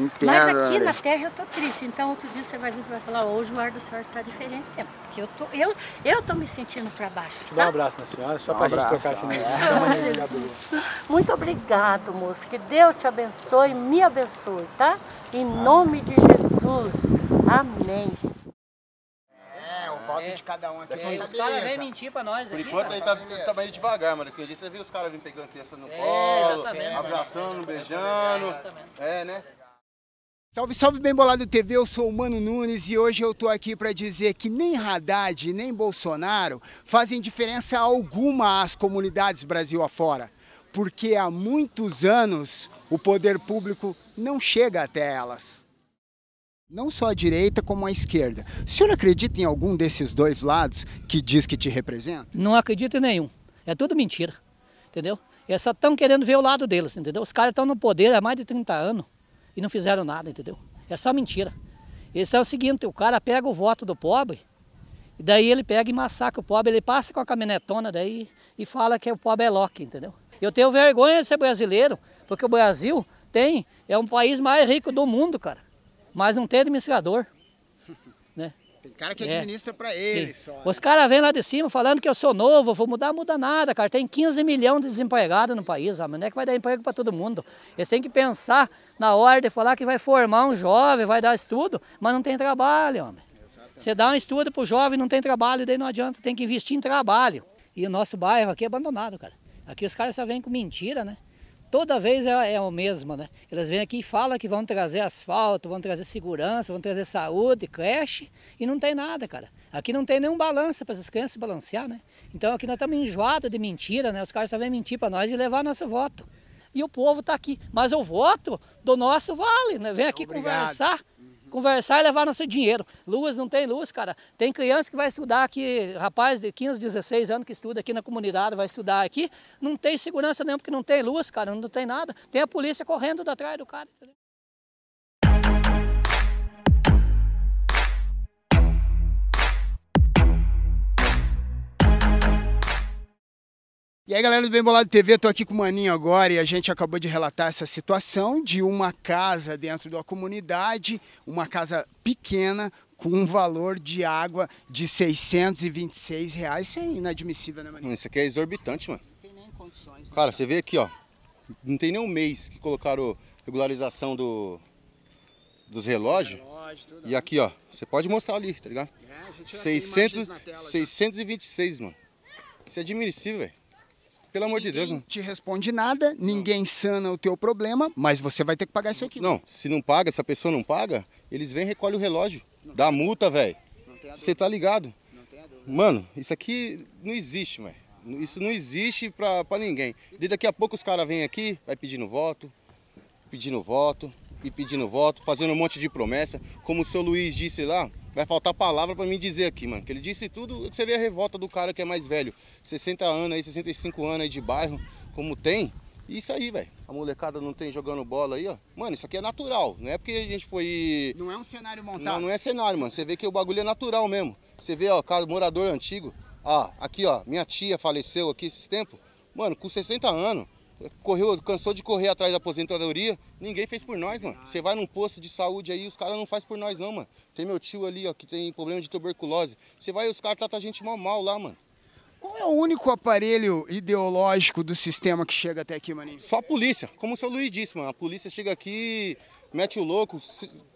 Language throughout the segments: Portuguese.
Entendo, Mas aqui na né? Terra eu tô triste. Então outro dia você vai vir e vai falar, hoje o ar da senhora tá diferente mesmo. É, porque eu tô, eu, eu tô me sentindo para baixo. Sabe? Dá um abraço na senhora, só para um pra abraço, gente trocar assim, Muito obrigado, moço. Que Deus te abençoe, me abençoe, tá? Em nome de Jesus. Amém. É, o voto é. de cada um aqui. É os caras vêm mentir pra nós Por aqui. Por enquanto aí tá, tá meio devagar, mano. Porque disse, você viu os caras vindo pegando criança no é, colo, abraçando, beijando. É, né? Salve, salve, bem bolado TV, eu sou o Mano Nunes e hoje eu tô aqui para dizer que nem Haddad nem Bolsonaro fazem diferença alguma às comunidades Brasil afora, porque há muitos anos o poder público não chega até elas. Não só a direita como a esquerda. O senhor acredita em algum desses dois lados que diz que te representa? Não acredito em nenhum. É tudo mentira, entendeu? É só estão querendo ver o lado deles, entendeu? Os caras estão no poder há mais de 30 anos e não fizeram nada, entendeu? É só mentira. Eles é o seguinte, o cara pega o voto do pobre, e daí ele pega e massacra o pobre, ele passa com a caminhonetona daí e fala que o pobre é Loki, entendeu? Eu tenho vergonha de ser brasileiro, porque o Brasil tem, é um país mais rico do mundo, cara. Mas não tem administrador. Tem cara que é. administra para eles Sim. só. Né? Os caras vêm lá de cima falando que eu sou novo, vou mudar, muda nada, cara. Tem 15 milhões de desempregados no país, mas não é que vai dar emprego para todo mundo. Eles têm que pensar na hora de falar que vai formar um jovem, vai dar estudo, mas não tem trabalho, homem. Você dá um estudo para o jovem, não tem trabalho, daí não adianta, tem que investir em trabalho. E o nosso bairro aqui é abandonado, cara. Aqui os caras só vêm com mentira, né? toda vez é, é o mesmo, né? Eles vêm aqui e falam que vão trazer asfalto, vão trazer segurança, vão trazer saúde, creche, e não tem nada, cara. Aqui não tem nenhum balanço para essas crianças se balancear, né? Então aqui nós estamos enjoados de mentira, né? Os caras só vêm mentir para nós e levar nosso voto. E o povo está aqui. Mas o voto do nosso vale, né? Vem aqui Obrigado. conversar conversar e levar nosso dinheiro. Luz, não tem luz, cara. Tem criança que vai estudar aqui, rapaz de 15, 16 anos que estuda aqui na comunidade, vai estudar aqui, não tem segurança nenhuma porque não tem luz, cara, não tem nada. Tem a polícia correndo atrás do cara. E aí, galera do Bem Bolado TV, tô aqui com o Maninho agora e a gente acabou de relatar essa situação de uma casa dentro da comunidade, uma casa pequena com um valor de água de 626 reais. Isso é inadmissível, né, Maninho? Hum, isso aqui é exorbitante, mano. Não tem nem condições. Né, cara, você vê aqui, ó, não tem nem um mês que colocaram regularização do, dos relógios. Relógio, e né? aqui, ó, você pode mostrar ali, tá ligado? É, a gente 600, tela, 626, tá? mano. Isso é admissível, velho. Pelo amor de Deus, não. te responde nada, ninguém sana o teu problema, mas você vai ter que pagar isso aqui. Não, se não paga, se a pessoa não paga, eles vêm e recolhem o relógio. Não. Dá multa, velho. Você tá ligado? Não tem a Mano, isso aqui não existe, velho. Isso não existe pra, pra ninguém. E daqui a pouco os caras vêm aqui, vai pedindo voto, pedindo voto, e pedindo voto, fazendo um monte de promessa. Como o seu Luiz disse lá, vai faltar palavra para mim dizer aqui, mano. Que ele disse tudo, que você vê a revolta do cara que é mais velho. 60 anos aí, 65 anos aí de bairro, como tem. Isso aí, velho. A molecada não tem jogando bola aí, ó. Mano, isso aqui é natural. Não é porque a gente foi. Não é um cenário montado. Não, não é cenário, mano. Você vê que o bagulho é natural mesmo. Você vê, ó, cara, morador antigo. Ah, aqui, ó, minha tia faleceu aqui esses tempos. Mano, com 60 anos correu, cansou de correr atrás da aposentadoria, ninguém fez por nós, mano. Você vai num posto de saúde aí, os caras não faz por nós não, mano. Tem meu tio ali, ó, que tem problema de tuberculose. Você vai e os caras tratam a gente mal mal lá, mano. Qual é o único aparelho ideológico do sistema que chega até aqui, maninho? Só a polícia. Como o seu Luiz disse, mano, a polícia chega aqui, mete o louco,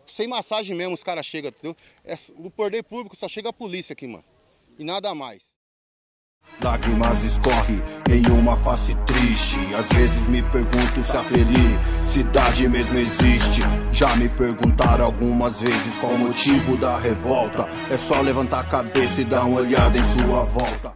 sem massagem mesmo os caras chegam, entendeu? É, o poder público só chega a polícia aqui, mano. E nada mais. Lágrimas escorrem em uma face triste. Às vezes me pergunto se a felicidade mesmo existe. Já me perguntaram algumas vezes qual o motivo da revolta. É só levantar a cabeça e dar uma olhada em sua volta.